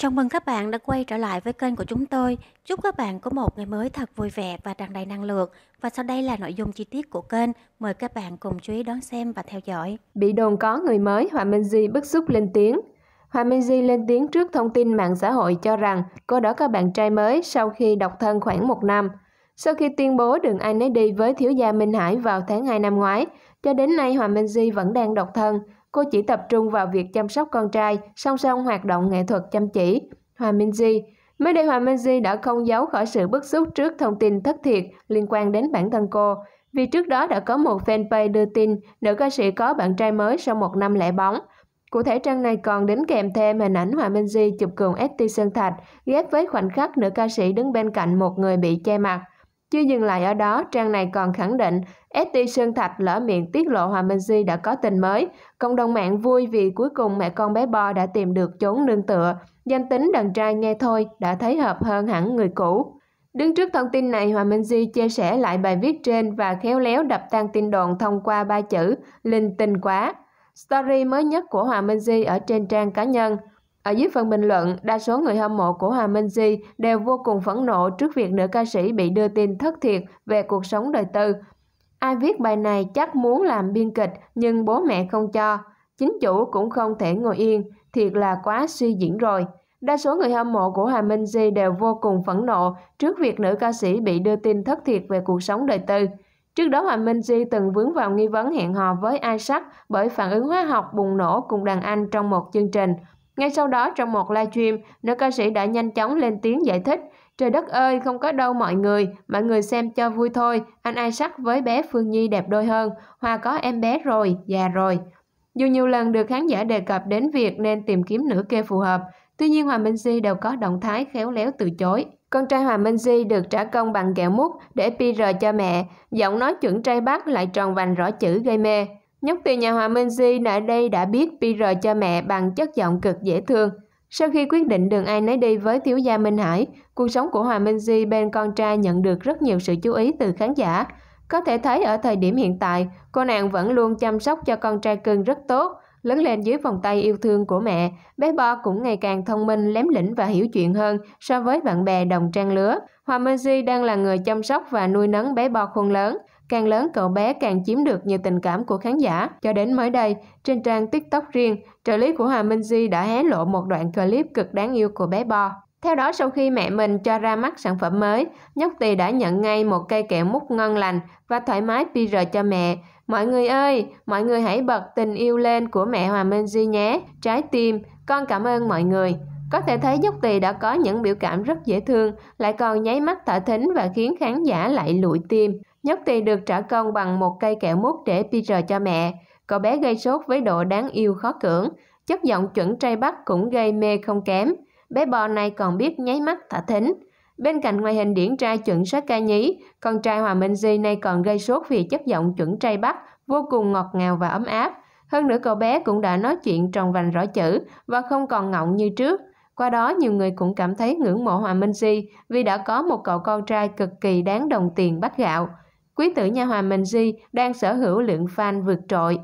Chào mừng các bạn đã quay trở lại với kênh của chúng tôi. Chúc các bạn có một ngày mới thật vui vẻ và tràn đầy năng lượng. Và sau đây là nội dung chi tiết của kênh. Mời các bạn cùng chú ý đón xem và theo dõi. Bị đồn có người mới, Hòa Minh Di bức xúc lên tiếng. Hòa Minh Di lên tiếng trước thông tin mạng xã hội cho rằng cô đã có bạn trai mới sau khi độc thân khoảng một năm. Sau khi tuyên bố đừng ai nấy đi với thiếu gia Minh Hải vào tháng 2 năm ngoái, cho đến nay Hòa Minh Di vẫn đang độc thân. Cô chỉ tập trung vào việc chăm sóc con trai, song song hoạt động nghệ thuật chăm chỉ. Hòa Minzy Mới đây Hòa Minzy đã không giấu khỏi sự bức xúc trước thông tin thất thiệt liên quan đến bản thân cô. Vì trước đó đã có một fanpage đưa tin nữ ca sĩ có bạn trai mới sau một năm lẻ bóng. Cụ thể trang này còn đính kèm thêm hình ảnh Hòa Minh Di chụp cường ST Sơn Thạch ghép với khoảnh khắc nữ ca sĩ đứng bên cạnh một người bị che mặt. Chưa dừng lại ở đó, trang này còn khẳng định ST Sơn Thạch lỡ miệng tiết lộ Hòa Minh Di đã có tình mới. Cộng đồng mạng vui vì cuối cùng mẹ con bé Bo đã tìm được chốn nương tựa. Danh tính đàn trai nghe thôi đã thấy hợp hơn hẳn người cũ. Đứng trước thông tin này, Hòa Minh Di chia sẻ lại bài viết trên và khéo léo đập tan tin đồn thông qua ba chữ linh tinh quá. Story mới nhất của Hòa Minh Di ở trên trang cá nhân. Ở dưới phần bình luận, đa số người hâm mộ của Hòa Minh Di đều vô cùng phẫn nộ trước việc nữ ca sĩ bị đưa tin thất thiệt về cuộc sống đời tư. Ai viết bài này chắc muốn làm biên kịch nhưng bố mẹ không cho. Chính chủ cũng không thể ngồi yên, thiệt là quá suy diễn rồi. Đa số người hâm mộ của Hà Minh Di đều vô cùng phẫn nộ trước việc nữ ca sĩ bị đưa tin thất thiệt về cuộc sống đời tư. Trước đó Hà Minh Di từng vướng vào nghi vấn hẹn hò với Isaac bởi phản ứng hóa học bùng nổ cùng đàn anh trong một chương trình – ngay sau đó trong một livestream, nữ ca sĩ đã nhanh chóng lên tiếng giải thích Trời đất ơi, không có đâu mọi người, mọi người xem cho vui thôi, anh ai sắc với bé Phương Nhi đẹp đôi hơn, Hoa có em bé rồi, già rồi. Dù nhiều lần được khán giả đề cập đến việc nên tìm kiếm nữ kê phù hợp, tuy nhiên Hòa Minh Di đều có động thái khéo léo từ chối. Con trai Hòa Minh Di được trả công bằng kẹo mút để PR cho mẹ, giọng nói chuẩn trai bác lại tròn vành rõ chữ gây mê. Nhóc từ nhà hòa Minh Di ở đây đã biết PR cho mẹ bằng chất giọng cực dễ thương. Sau khi quyết định đường ai nấy đi với thiếu gia Minh Hải, cuộc sống của Hòa Minh Di bên con trai nhận được rất nhiều sự chú ý từ khán giả. Có thể thấy ở thời điểm hiện tại, cô nàng vẫn luôn chăm sóc cho con trai cưng rất tốt. Lớn lên dưới vòng tay yêu thương của mẹ, bé Bo cũng ngày càng thông minh, lém lĩnh và hiểu chuyện hơn so với bạn bè đồng trang lứa. Hòa Minh Di đang là người chăm sóc và nuôi nấng bé Bo khôn lớn. Càng lớn cậu bé càng chiếm được nhiều tình cảm của khán giả. Cho đến mới đây, trên trang TikTok riêng, trợ lý của Hòa Minh Di đã hé lộ một đoạn clip cực đáng yêu của bé Bo. Theo đó, sau khi mẹ mình cho ra mắt sản phẩm mới, nhóc tỳ đã nhận ngay một cây kẹo mút ngon lành và thoải mái PR cho mẹ. Mọi người ơi, mọi người hãy bật tình yêu lên của mẹ Hòa Minh Di nhé. Trái tim, con cảm ơn mọi người. Có thể thấy nhóc Tỳ đã có những biểu cảm rất dễ thương, lại còn nháy mắt thở thính và khiến khán giả lại lụi tim. Nhất thì được trả công bằng một cây kẹo mút để Peter cho mẹ. Cậu bé gây sốt với độ đáng yêu khó cưỡng. Chất giọng chuẩn trai Bắc cũng gây mê không kém. Bé bò này còn biết nháy mắt thả thính. Bên cạnh ngoại hình điển trai chuẩn sát ca nhí, con trai Hòa Minh Di này còn gây sốt vì chất giọng chuẩn trai Bắc, vô cùng ngọt ngào và ấm áp. Hơn nữa cậu bé cũng đã nói chuyện tròn vành rõ chữ và không còn ngọng như trước. Qua đó nhiều người cũng cảm thấy ngưỡng mộ Hòa Minh Di vì đã có một cậu con trai cực kỳ đáng đồng tiền bát gạo quý tử nhà hòa Mình Di đang sở hữu lượng fan vượt trội.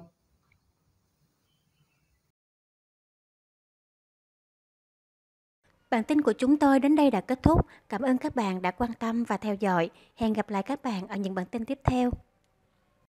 Bản tin của chúng tôi đến đây đã kết thúc. Cảm ơn các bạn đã quan tâm và theo dõi. Hẹn gặp lại các bạn ở những bản tin tiếp theo.